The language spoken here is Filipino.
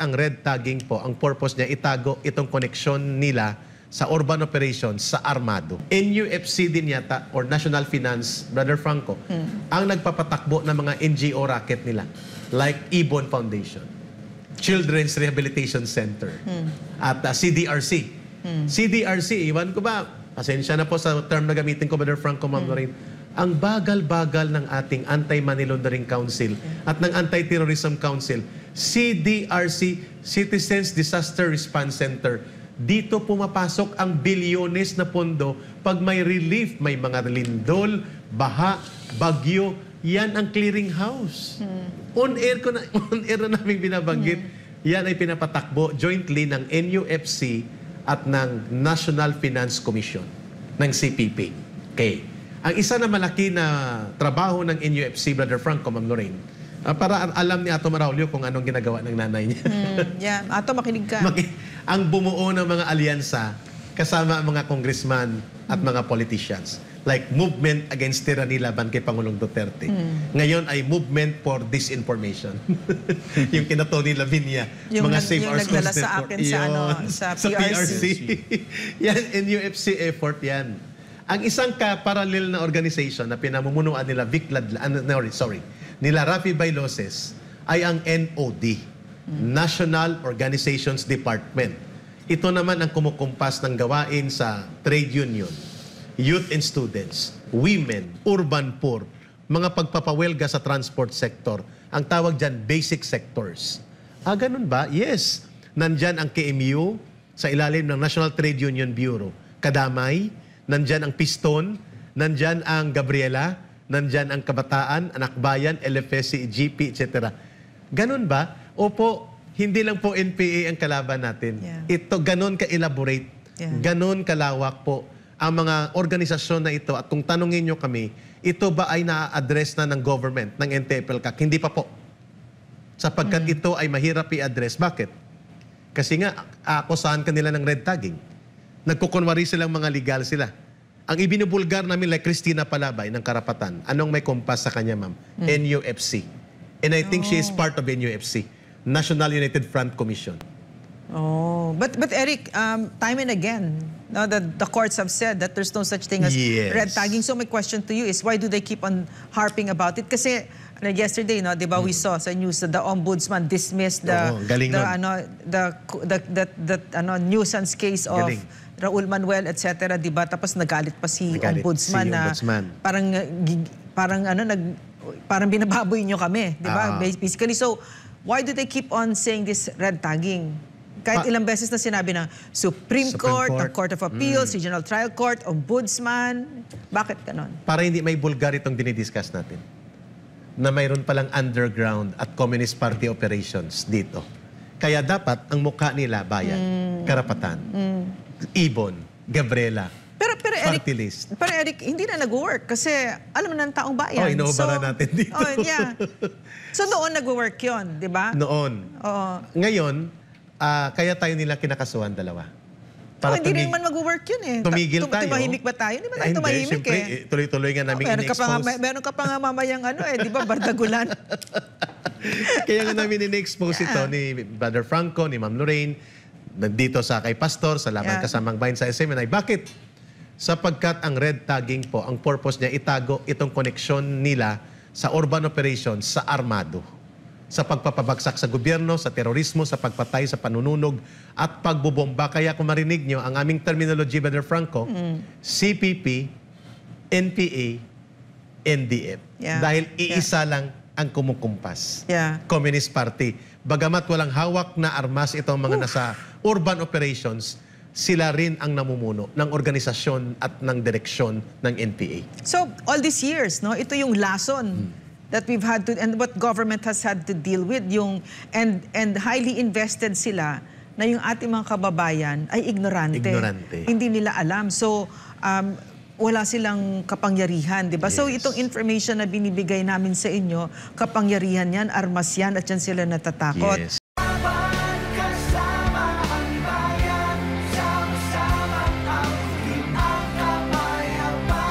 ang red tagging po, ang purpose niya, itago itong koneksyon nila sa urban operations sa armado. NUFC din yata or National Finance, Brother Franco, hmm. ang nagpapatakbo ng mga NGO racket nila. Like Ibon Foundation, Children's Rehabilitation Center, hmm. at uh, CDRC. Hmm. CDRC, iwan ko ba, pasensya na po sa term na gamitin ko, Brother Franco, Ma'am hmm ang bagal-bagal ng ating Anti-Money Council at ng Anti-Terrorism Council, CDRC, Citizens Disaster Response Center. Dito pumapasok ang bilyones na pondo pag may relief, may mga lindol, baha, bagyo. Yan ang clearing house. Hmm. On air ko na, on air na namin binabanggit. Hmm. Yan ay pinapatakbo jointly ng NUFC at ng National Finance Commission ng CPP. Okay. Ang isa na malaki na trabaho ng NUFC, Brother Franco, Ma'am Lorraine, uh, para alam ni Ato Maraulio kung anong ginagawa ng nanay niya. Mm, yeah. Ato, makinig ka. Maki ang bumuo ng mga alyansa kasama ang mga congressman at mm. mga politicians like movement against tyranny laban kay Pangulong Duterte. Mm. Ngayon ay movement for disinformation. yung kina Tony Lavinia, yung, mga Save Our Schools Yung nagdala sa akin sa, ano, sa PRC. Sa PRC. yan, NUFC effort yan. Ang isang ka-parallel na organization na pinamumunuan nila Vic Ladlan, ah, sorry, nila Rafi Bailoses ay ang NOD, mm. National Organizations Department. Ito naman ang kumukumpas ng gawain sa trade union, youth and students, women, urban poor, mga pagpapawelga sa transport sector. Ang tawag dyan, basic sectors. Ah, ganun ba? Yes. Nandyan ang KMU sa ilalim ng National Trade Union Bureau. Kadamay, nandyan ang piston, nandyan ang Gabriela, nandyan ang kabataan, anak bayan, LFSC, GP, etc. Ganun ba? Opo, hindi lang po NPA ang kalaban natin. Yeah. Ito, ganun ka-elaborate, yeah. ganun kalawak po ang mga organisasyon na ito. At kung tanongin nyo kami, ito ba ay na-address na ng government, ng NTPLCAC? Hindi pa po. Sapagkat mm. ito ay mahirap i-address. Bakit? Kasi nga, ako saan kanila ng red tagging. Nagkukunwari silang mga legal sila. Ang ibinubulgar namin like Christina Palabay ng Karapatan, anong may kumpas sa kanya, ma'am? Mm. NUFC. And I think oh. she is oh. part of NUFC, National United Front Commission. Oh, but but Eric, um, time and again, now that the courts have said that there's no such thing as yes. red tagging. So my question to you is, why do they keep on harping about it? Kasi Like yesterday, no, 'di ba we mm. saw sa news that the ombudsman dismissed the Oo, galing the nun. ano the the that that ano nuisance case of Raul Manuel etc. 'di ba? Tapos nagalit pa si Nagalit ombudsman si na ombudsman. parang gig- parang ano nag parang binababoy niyo kami, 'di ba? Ah. Basically so why do they keep on saying this red tagging? Kahit ah. ilang beses na sinabi ng Supreme, Supreme Court, the Court Court. of Appeals, mm. Regional Trial Court, Ombudsman, bakit ganon? Para hindi may bulgar itong dinidiscuss natin na mayroon palang underground at Communist Party operations dito. Kaya dapat ang mukha nila bayan, mm. karapatan, mm. ibon, Gabriela, pero pero Eric, Party list. pero Eric, hindi na nag-work kasi alam na ng taong bayan. Oh, inuubara so, natin dito. Oh, yeah. So noon nag-work yun, 'di ba? Noon. Oo. Ngayon, uh, kaya tayo nila kinakasuhan dalawa. Para oh, hindi rin naman mag-work yun eh. Tumigil tayo. Tumahimik ba tayo? Di ba tayo tumahimik siyempre, eh. Eh, Tuloy-tuloy nga namin oh, meron in-expose. Ka pa, meron ka pa nga mamayang ano eh, di ba, bardagulan. Kaya nga namin in-expose ito ni Brother Franco, ni Ma'am Lorraine, nandito sa kay Pastor, sa Laban yeah. Kasamang Bayan sa SMNI. Bakit? Sapagkat ang red tagging po, ang purpose niya, itago itong koneksyon nila sa urban operations sa armado sa pagpapabagsak sa gobyerno, sa terorismo, sa pagpatay, sa panununog, at pagbubomba. Kaya kung marinig nyo ang aming terminology, Brother Franco, mm. CPP, NPA, NDF. Yeah. Dahil iisa yeah. lang ang kumukumpas. Yeah. Communist Party. Bagamat walang hawak na armas itong mga Oof. nasa urban operations, sila rin ang namumuno ng organisasyon at ng direksyon ng NPA. So, all these years, no, ito yung lason. Hmm that we've had to, and what government has had to deal with, yung, and, and highly invested sila na yung ating mga kababayan ay ignorante. Ignorante. Hindi nila alam. So, um, wala silang kapangyarihan, di ba? Yes. So itong information na binibigay namin sa inyo, kapangyarihan yan, armas yan, at yan sila natatakot. Yes.